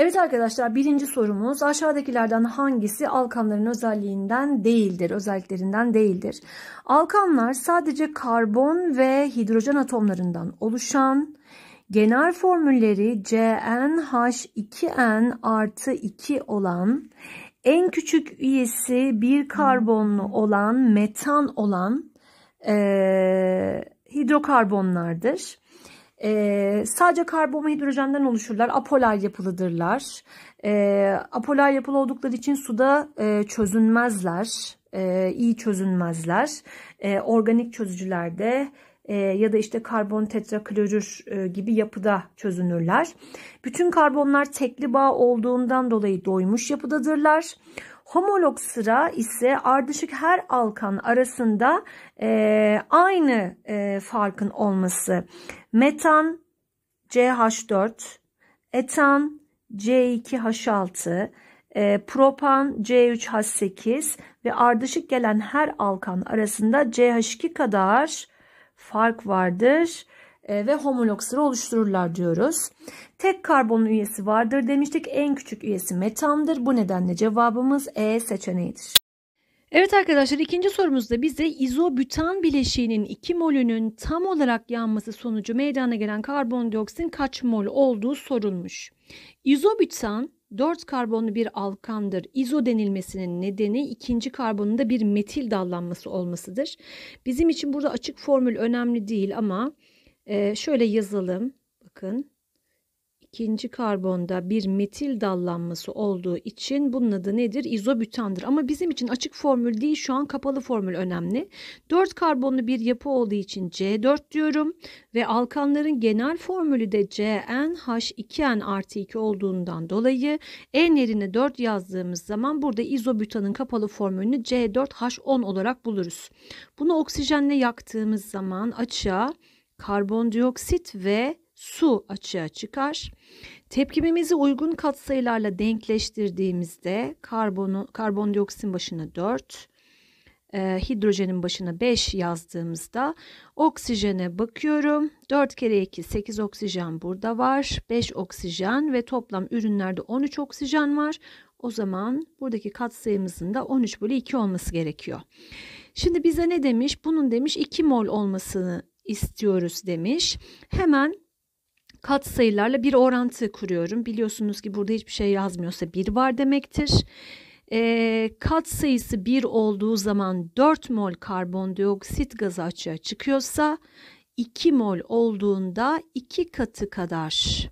Evet arkadaşlar birinci sorumuz aşağıdakilerden hangisi alkanların özelliğinden değildir, özelliklerinden değildir? Alkanlar sadece karbon ve hidrojen atomlarından oluşan genel formülleri CnH2n artı 2 olan en küçük üyesi bir karbonlu hmm. olan metan olan e, hidrokarbonlardır. E, sadece karbon ve hidrojenden oluşurlar. Apolar yapılıdırlar. E, apolar yapılı oldukları için suda e, çözünmezler. E, iyi çözünmezler. E, organik çözücülerde e, ya da işte karbon tetraklorür e, gibi yapıda çözünürler. Bütün karbonlar tekli bağ olduğundan dolayı doymuş yapıdadırlar. Homolog sıra ise ardışık her alkan arasında e, aynı e, farkın olması Metan CH4, etan C2H6, e, propan C3H8 ve ardışık gelen her alkan arasında CH2 kadar fark vardır e, ve homolog oluştururlar diyoruz. Tek karbon üyesi vardır demiştik. En küçük üyesi metandır. Bu nedenle cevabımız E seçeneğidir. Evet arkadaşlar ikinci sorumuzda bize izobütan bileşiğinin 2 molünün tam olarak yanması sonucu meydana gelen karbondioksin kaç mol olduğu sorulmuş. İzobütan 4 karbonlu bir alkandır. İzo denilmesinin nedeni ikinci karbonunda bir metil dallanması olmasıdır. Bizim için burada açık formül önemli değil ama e, şöyle yazalım. Bakın ikinci karbonda bir metil dallanması olduğu için bunun adı nedir? İzobütandır. Ama bizim için açık formül değil şu an kapalı formül önemli. 4 karbonlu bir yapı olduğu için C4 diyorum ve alkanların genel formülü de CnH2n artı 2 olduğundan dolayı en yerine 4 yazdığımız zaman burada izobütanın kapalı formülünü C4H10 olarak buluruz. Bunu oksijenle yaktığımız zaman açığa karbondioksit ve su açığa çıkar. Tepkimimizi uygun katsayılarla denkleştirdiğimizde karbonu, karbondioksin başına 4, e, hidrojenin başına 5 yazdığımızda oksijene bakıyorum. 4 kere 2 8 oksijen burada var. 5 oksijen ve toplam ürünlerde 13 oksijen var. O zaman buradaki katsayımızın da 13 bölü 2 olması gerekiyor. Şimdi bize ne demiş? Bunun demiş 2 mol olmasını istiyoruz demiş. Hemen kat sayılarla bir orantı kuruyorum. Biliyorsunuz ki burada hiçbir şey yazmıyorsa bir var demektir. E, kat sayısı bir olduğu zaman 4 mol karbondioksit gazı açığa çıkıyorsa 2 mol olduğunda 2 katı kadar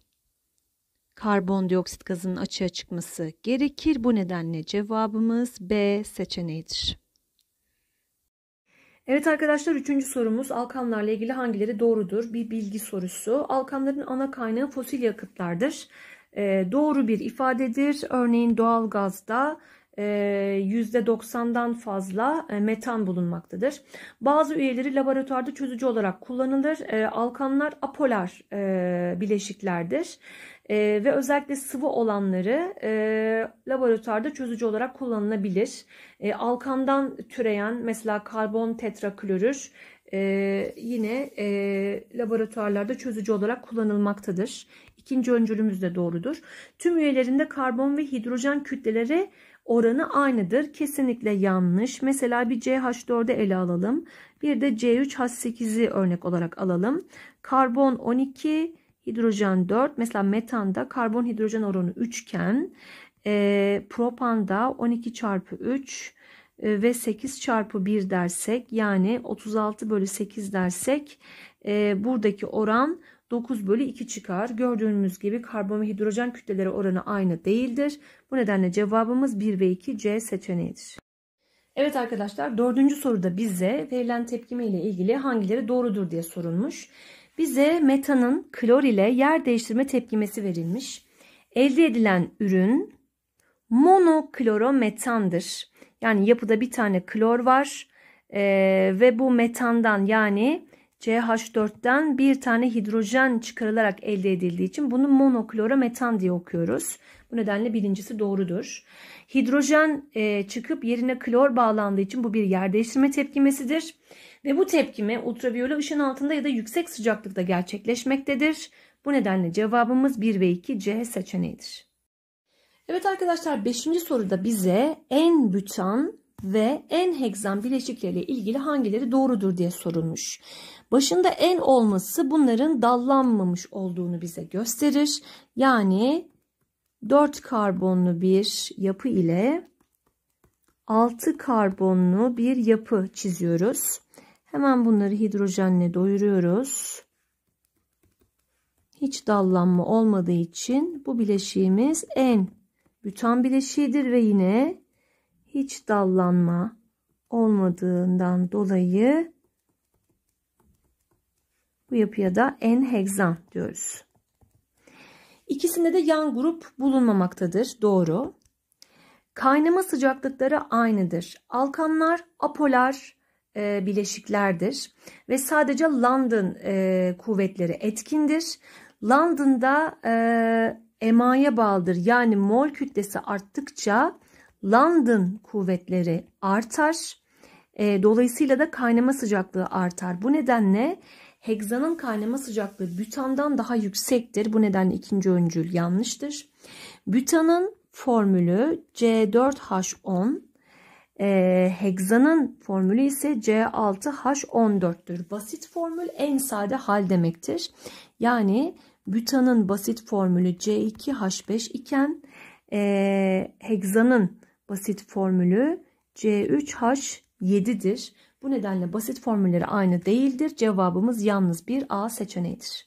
karbondioksit gazının açığa çıkması gerekir. Bu nedenle cevabımız B seçeneğidir. Evet arkadaşlar üçüncü sorumuz alkamlarla ilgili hangileri doğrudur? Bir bilgi sorusu. Alkanların ana kaynağı fosil yakıtlardır. E, doğru bir ifadedir. Örneğin doğalgazda gazda %90'dan e, fazla e, metan bulunmaktadır. Bazı üyeleri laboratuvarda çözücü olarak kullanılır. E, alkanlar apolar bileşiklerdir ve özellikle sıvı olanları laboratuvarda çözücü olarak kullanılabilir. Alkandan türeyen mesela karbon tetraklorür yine laboratuvarlarda çözücü olarak kullanılmaktadır. İkinci öncülümüz de doğrudur. Tüm üyelerinde karbon ve hidrojen kütleleri oranı aynıdır. Kesinlikle yanlış. Mesela bir CH4'ü ele alalım. Bir de C3H8'i örnek olarak alalım. Karbon 12, hidrojen 4. Mesela metanda karbon hidrojen oranı 3 iken e, propanda 12 çarpı 3 e, ve 8 çarpı 1 dersek yani 36 bölü 8 dersek e, buradaki oran 9 bölü 2 çıkar. Gördüğünüz gibi karbon ve hidrojen kütleleri oranı aynı değildir. Bu nedenle cevabımız 1 ve 2 C seçeneğidir. Evet arkadaşlar dördüncü soruda bize verilen tepkime ile ilgili hangileri doğrudur diye sorulmuş. Bize metanın klor ile yer değiştirme tepkimesi verilmiş. Elde edilen ürün monoklorometandır. Yani yapıda bir tane klor var e, ve bu metandan yani CH4'ten bir tane hidrojen çıkarılarak elde edildiği için bunu monoklorometan diye okuyoruz. Bu nedenle birincisi doğrudur. Hidrojen e, çıkıp yerine klor bağlandığı için bu bir yer değiştirme tepkimesidir. Ve bu tepkime ultraviyole ışın altında ya da yüksek sıcaklıkta gerçekleşmektedir. Bu nedenle cevabımız 1 ve 2 C seçeneğidir. Evet arkadaşlar 5. soruda bize en bütan ve en heksan bileşikleriyle ilgili hangileri doğrudur diye sorulmuş. Başında en olması bunların dallanmamış olduğunu bize gösterir. Yani 4 karbonlu bir yapı ile 6 karbonlu bir yapı çiziyoruz. Hemen bunları hidrojenle doyuruyoruz. Hiç dallanma olmadığı için bu bileşiğimiz en bütan bileşiğidir ve yine hiç dallanma olmadığından dolayı bu yapıya da en enhegzan diyoruz. İkisinde de yan grup bulunmamaktadır. Doğru. Kaynama sıcaklıkları aynıdır. Alkanlar apolar e, bileşiklerdir ve sadece London e, kuvvetleri etkindir. London'da e, emaya bağlıdır. Yani mol kütlesi arttıkça London kuvvetleri artar. E, dolayısıyla da kaynama sıcaklığı artar. Bu nedenle hegzanın kaynama sıcaklığı bütandan daha yüksektir. Bu nedenle ikinci öncül yanlıştır. Bütanın formülü C4H10 e, hegzanın formülü ise C6H14'tür. Basit formül en sade hal demektir. Yani butanın basit formülü C2H5 iken e, hegzanın basit formülü C3H7'dir. Bu nedenle basit formülleri aynı değildir. Cevabımız yalnız bir A seçeneğidir.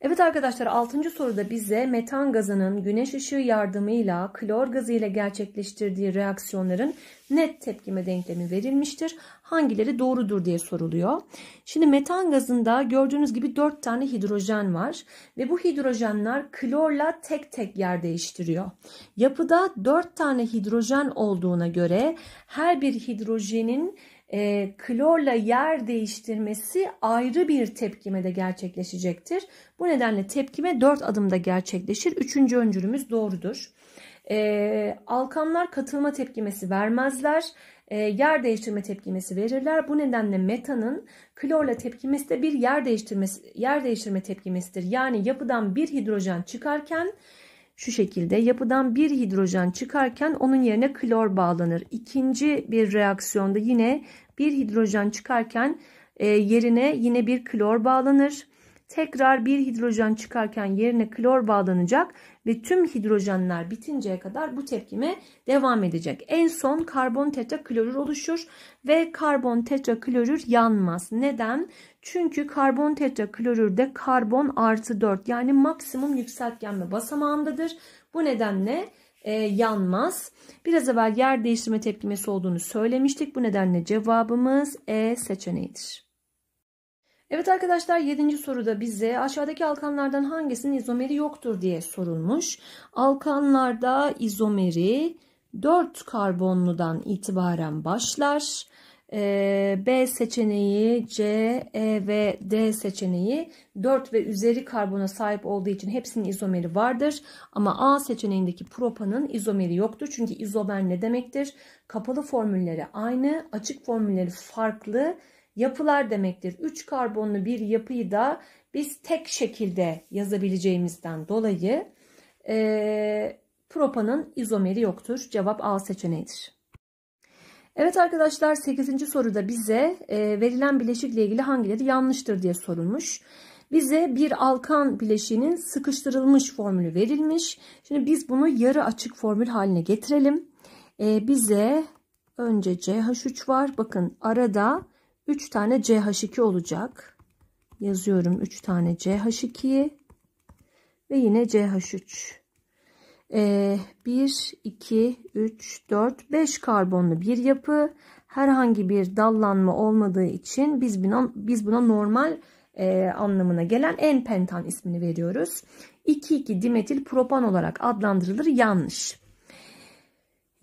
Evet arkadaşlar 6. soruda bize metan gazının güneş ışığı yardımıyla klor gazı ile gerçekleştirdiği reaksiyonların net tepkime denklemi verilmiştir. Hangileri doğrudur diye soruluyor. Şimdi metan gazında gördüğünüz gibi 4 tane hidrojen var ve bu hidrojenler klorla tek tek yer değiştiriyor. Yapıda 4 tane hidrojen olduğuna göre her bir hidrojenin e, klorla yer değiştirmesi ayrı bir tepkime de gerçekleşecektir. Bu nedenle tepkime 4 adımda gerçekleşir. Üçüncü öncülümüz doğrudur. E, alkanlar katılma tepkimesi vermezler. E, yer değiştirme tepkimesi verirler. Bu nedenle metanın klorla tepkimesi de bir yer değiştirmesi yer değiştirme tepkimesidir. Yani yapıdan bir hidrojen çıkarken şu şekilde yapıdan bir hidrojen çıkarken onun yerine klor bağlanır. İkinci bir reaksiyonda yine bir hidrojen çıkarken e, yerine yine bir klor bağlanır tekrar bir hidrojen çıkarken yerine klor bağlanacak ve tüm hidrojenler bitinceye kadar bu tepkime devam edecek. En son karbon tetraklorür oluşur ve karbon tetraklorür yanmaz. Neden? Çünkü karbon tetraklorürde karbon artı 4 yani maksimum yükseltgenme basamağındadır. Bu nedenle e, yanmaz. Biraz evvel yer değiştirme tepkimesi olduğunu söylemiştik. Bu nedenle cevabımız E seçeneğidir. Evet arkadaşlar 7. soruda bize aşağıdaki alkanlardan hangisinin izomeri yoktur diye sorulmuş. Alkanlarda izomeri 4 karbonludan itibaren başlar. Ee, B seçeneği, C, E ve D seçeneği 4 ve üzeri karbona sahip olduğu için hepsinin izomeri vardır. Ama A seçeneğindeki propanın izomeri yoktur. Çünkü izomer ne demektir? Kapalı formülleri aynı, açık formülleri farklı yapılar demektir. 3 karbonlu bir yapıyı da biz tek şekilde yazabileceğimizden dolayı e, propanın izomeri yoktur. Cevap A seçeneğidir. Evet arkadaşlar 8. soruda bize e, verilen bileşikle ilgili hangileri yanlıştır diye sorulmuş. Bize bir alkan bileşiğinin sıkıştırılmış formülü verilmiş. Şimdi biz bunu yarı açık formül haline getirelim. E, bize önce CH3 var. Bakın arada 3 tane CH2 olacak. Yazıyorum 3 tane CH2'yi ve yine CH3. Ee, 1, 2, 3, 4, 5 karbonlu bir yapı. Herhangi bir dallanma olmadığı için biz buna, biz buna normal e, anlamına gelen en pentan ismini veriyoruz. 2,2 dimetil propan olarak adlandırılır yanlış.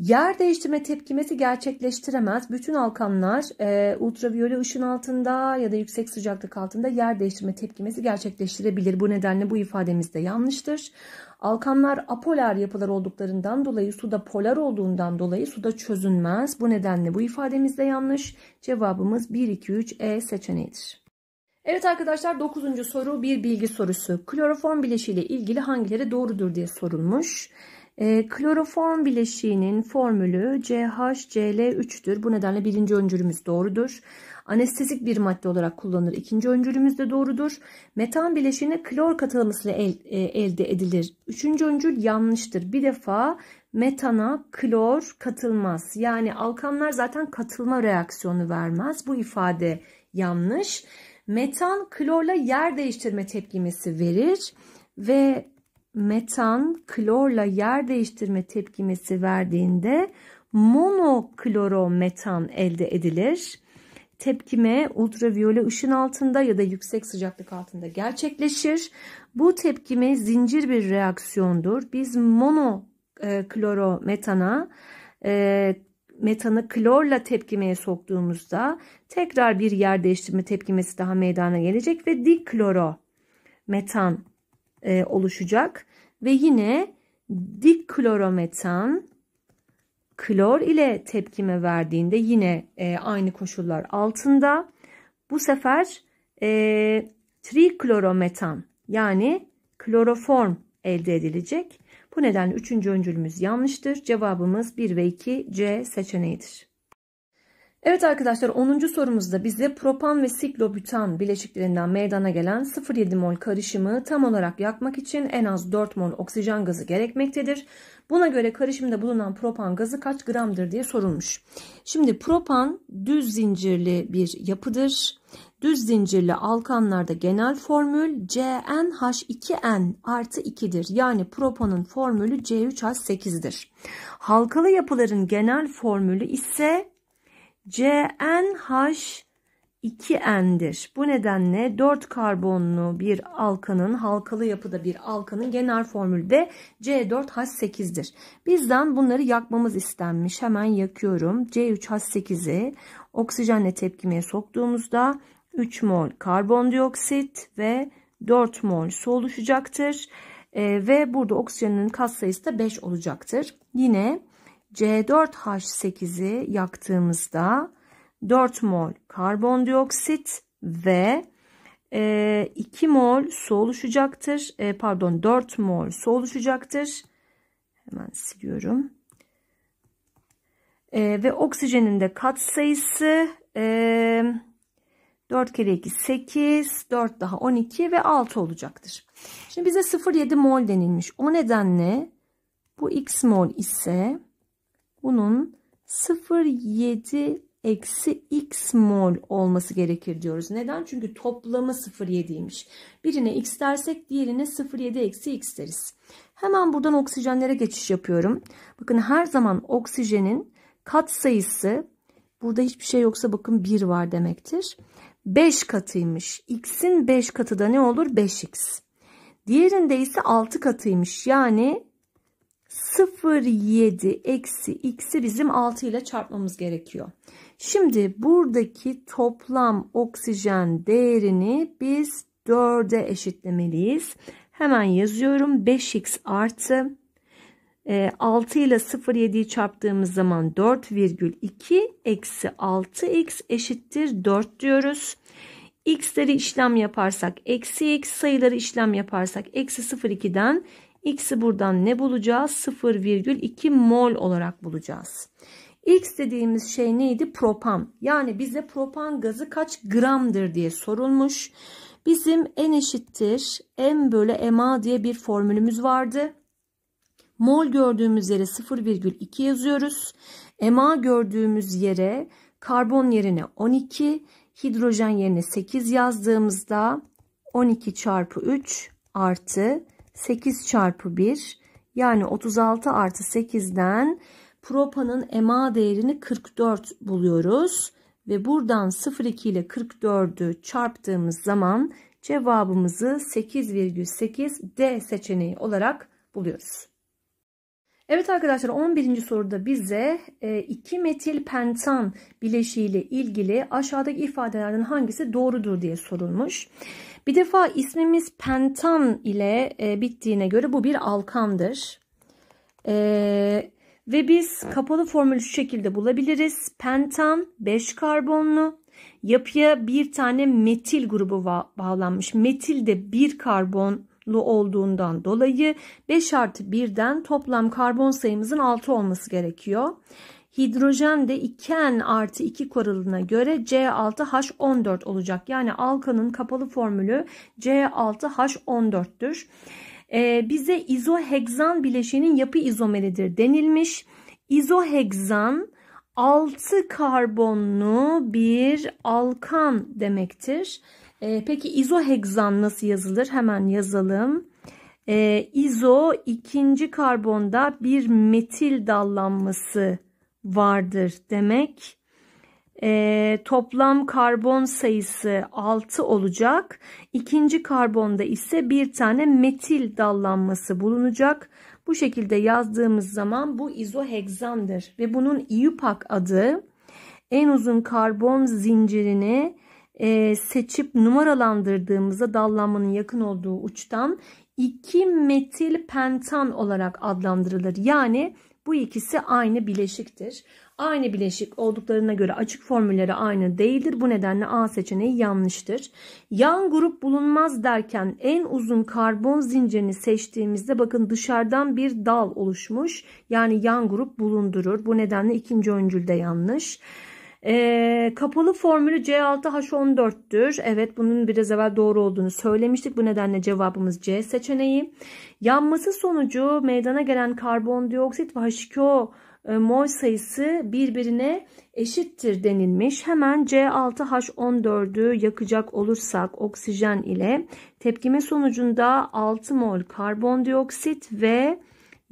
Yer değiştirme tepkimesi gerçekleştiremez. Bütün alkanlar e, ultraviyole ışın altında ya da yüksek sıcaklık altında yer değiştirme tepkimesi gerçekleştirebilir. Bu nedenle bu ifademiz de yanlıştır. Alkanlar apolar yapılar olduklarından dolayı suda polar olduğundan dolayı suda çözünmez. Bu nedenle bu ifademiz de yanlış. Cevabımız 1, 2, 3 E seçeneğidir. Evet arkadaşlar 9. soru bir bilgi sorusu. Kloroform bileşiği ile ilgili hangileri doğrudur diye sorulmuş. E, kloroform bileşiğinin formülü CHCl3'tür. Bu nedenle birinci öncülümüz doğrudur. Anestezik bir madde olarak kullanılır. İkinci öncülümüz de doğrudur. Metan bileşiğine klor katılmasıyla el, e, elde edilir. Üçüncü öncül yanlıştır. Bir defa metana klor katılmaz. Yani alkanlar zaten katılma reaksiyonu vermez. Bu ifade yanlış. Metan klorla yer değiştirme tepkimesi verir ve metan klorla yer değiştirme tepkimesi verdiğinde monoklorometan elde edilir. Tepkime ultraviyole ışın altında ya da yüksek sıcaklık altında gerçekleşir. Bu tepkime zincir bir reaksiyondur. Biz monoklorometana e, e, metanı klorla tepkimeye soktuğumuzda tekrar bir yer değiştirme tepkimesi daha meydana gelecek ve dikloro metan e, oluşacak. Ve yine dik klorometan klor ile tepkime verdiğinde yine e, aynı koşullar altında. Bu sefer e, triklorometan yani kloroform elde edilecek. Bu nedenle üçüncü öncülümüz yanlıştır. Cevabımız 1 ve 2 C seçeneğidir. Evet arkadaşlar 10. sorumuzda bize propan ve siklobütan bileşiklerinden meydana gelen 0,7 mol karışımı tam olarak yakmak için en az 4 mol oksijen gazı gerekmektedir. Buna göre karışımda bulunan propan gazı kaç gramdır diye sorulmuş. Şimdi propan düz zincirli bir yapıdır. Düz zincirli alkanlarda genel formül CnH2n artı 2'dir. Yani propanın formülü C3H8'dir. Halkalı yapıların genel formülü ise CnH 2n'dir. Bu nedenle 4 karbonlu bir alkanın halkalı yapıda bir alkanın genel formülü de C4H8'dir. Bizden bunları yakmamız istenmiş. Hemen yakıyorum. C3H8'i oksijenle tepkimeye soktuğumuzda 3 mol karbondioksit ve 4 mol su oluşacaktır. E, ve burada oksijenin kas sayısı da 5 olacaktır. Yine C4H8'i yaktığımızda 4 mol karbondioksit ve 2 e, mol su oluşacaktır. E, pardon 4 mol su oluşacaktır. Hemen siliyorum. E, ve oksijenin de kat sayısı 4 kere 2 8 4 daha 12 ve 6 olacaktır. Şimdi bize 0,7 mol denilmiş. O nedenle bu x mol ise bunun 0,7 eksi x mol olması gerekir diyoruz. Neden? Çünkü toplamı 0,7'ymiş. Birine x dersek diğerine 0,7 eksi x deriz. Hemen buradan oksijenlere geçiş yapıyorum. Bakın her zaman oksijenin kat sayısı burada hiçbir şey yoksa bakın 1 var demektir. 5 katıymış. X'in 5 katı da ne olur? 5x. Diğerinde ise 6 katıymış. Yani 0,7 eksi x'i bizim 6 ile çarpmamız gerekiyor. Şimdi buradaki toplam oksijen değerini biz 4'e eşitlemeliyiz. Hemen yazıyorum 5x artı 6 e, ile 0,7'yi çarptığımız zaman 4,2 eksi 6x eşittir 4 diyoruz. X'leri işlem yaparsak eksi x sayıları işlem yaparsak eksi 0,2'den X'i buradan ne bulacağız? 0,2 mol olarak bulacağız. X dediğimiz şey neydi? Propan. Yani bize propan gazı kaç gramdır diye sorulmuş. Bizim N eşittir M bölü MA diye bir formülümüz vardı. Mol gördüğümüz yere 0,2 yazıyoruz. MA gördüğümüz yere karbon yerine 12, hidrojen yerine 8 yazdığımızda 12 çarpı 3 artı 8 çarpı 1 yani 36 artı 8'den propanın ema değerini 44 buluyoruz. Ve buradan 0,2 ile 44'ü çarptığımız zaman cevabımızı 8,8 D seçeneği olarak buluyoruz. Evet arkadaşlar 11. soruda bize e, iki metil pentan bileşiği ile ilgili aşağıdaki ifadelerden hangisi doğrudur diye sorulmuş. Bir defa ismimiz pentan ile e, bittiğine göre bu bir alkandır. Ee, ve biz kapalı formülü şu şekilde bulabiliriz. Pentan 5 karbonlu yapıya bir tane metil grubu bağlanmış. Metil de 1 karbon olduğundan dolayı 5 artı 1'den toplam karbon sayımızın 6 olması gerekiyor. Hidrojen de 2N artı 2 kuralına göre C6H14 olacak. Yani alkanın kapalı formülü C6H14'tür. Ee, bize izoheksan bileşiğinin yapı izomeridir denilmiş. İzoheksan 6 karbonlu bir alkan demektir. E, peki izoheksan nasıl yazılır? Hemen yazalım. E, izo ikinci karbonda bir metil dallanması vardır demek. E, toplam karbon sayısı 6 olacak. İkinci karbonda ise bir tane metil dallanması bulunacak. Bu şekilde yazdığımız zaman bu izoheksandır ve bunun IUPAC adı en uzun karbon zincirini e, seçip numaralandırdığımızda dallanmanın yakın olduğu uçtan 2 metil pentan olarak adlandırılır. Yani bu ikisi aynı bileşiktir. Aynı bileşik olduklarına göre açık formülleri aynı değildir. Bu nedenle A seçeneği yanlıştır. Yan grup bulunmaz derken en uzun karbon zincirini seçtiğimizde bakın dışarıdan bir dal oluşmuş. Yani yan grup bulundurur. Bu nedenle ikinci öncülde yanlış. E, kapalı formülü C6H14'tür. Evet bunun biraz evvel doğru olduğunu söylemiştik. Bu nedenle cevabımız C seçeneği. Yanması sonucu meydana gelen karbondioksit ve H2O e, mol sayısı birbirine eşittir denilmiş. Hemen C6H14'ü yakacak olursak oksijen ile tepkime sonucunda 6 mol karbondioksit ve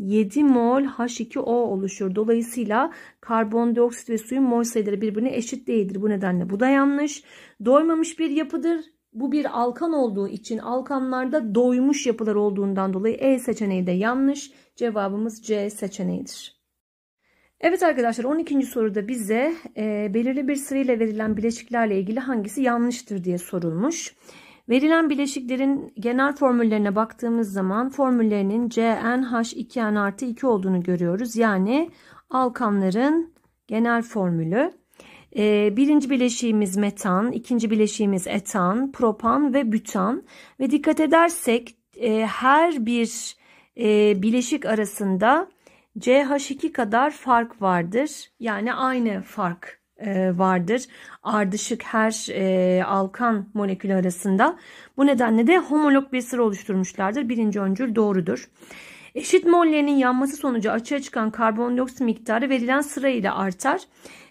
7 mol H2O oluşur. Dolayısıyla karbondioksit ve suyun mol sayıları birbirine eşit değildir. Bu nedenle bu da yanlış. Doymamış bir yapıdır. Bu bir alkan olduğu için alkanlarda doymuş yapılar olduğundan dolayı E seçeneği de yanlış. Cevabımız C seçeneğidir. Evet arkadaşlar 12. soruda bize e, belirli bir sırayla verilen bileşiklerle ilgili hangisi yanlıştır diye sorulmuş. Verilen bileşiklerin genel formüllerine baktığımız zaman formüllerinin CnH2n artı 2 olduğunu görüyoruz. Yani alkanların genel formülü. Ee, birinci bileşiğimiz metan, ikinci bileşiğimiz etan, propan ve bütan. Ve dikkat edersek e, her bir e, bileşik arasında CH2 kadar fark vardır. Yani aynı fark e, vardır. Ardışık her e, alkan molekülü arasında. Bu nedenle de homolog bir sıra oluşturmuşlardır. Birinci öncül doğrudur. Eşit mollerinin yanması sonucu açığa çıkan karbondioksit miktarı verilen sırayla artar.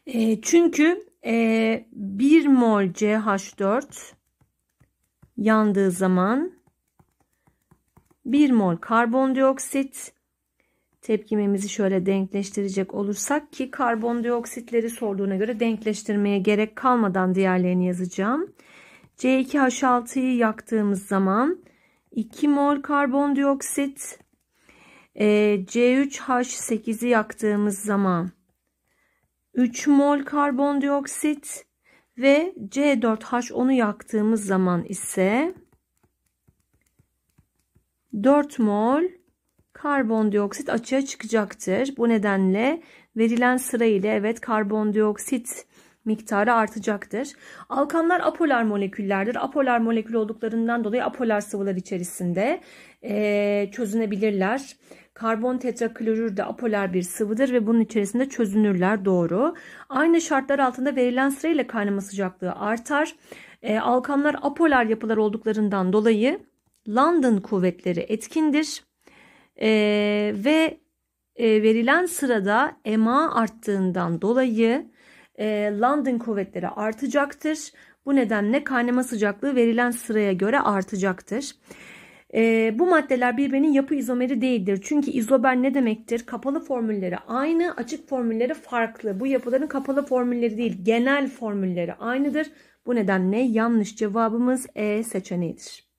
E, çünkü e, 1 mol CH4 yandığı zaman 1 mol karbondioksit tepkimemizi şöyle denkleştirecek olursak ki karbondioksitleri sorduğuna göre denkleştirmeye gerek kalmadan diğerlerini yazacağım. C2H6'yı yaktığımız zaman 2 mol karbondioksit e, C3H8'i yaktığımız zaman 3 mol karbondioksit ve C4H10'u yaktığımız zaman ise 4 mol karbondioksit açığa çıkacaktır. Bu nedenle verilen sıra ile evet karbondioksit miktarı artacaktır. Alkanlar apolar moleküllerdir. Apolar molekül olduklarından dolayı apolar sıvılar içerisinde e, çözünebilirler. Karbon tetraklorür de apolar bir sıvıdır ve bunun içerisinde çözünürler doğru. Aynı şartlar altında verilen sırayla kaynama sıcaklığı artar. E, alkanlar apolar yapılar olduklarından dolayı London kuvvetleri etkindir. Ee, ve e, verilen sırada EMA arttığından dolayı e, London kuvvetleri artacaktır. Bu nedenle kaynama sıcaklığı verilen sıraya göre artacaktır. E, bu maddeler birbirinin yapı izomeri değildir. Çünkü izober ne demektir? Kapalı formülleri aynı, açık formülleri farklı. Bu yapıların kapalı formülleri değil, genel formülleri aynıdır. Bu nedenle yanlış cevabımız E seçeneğidir.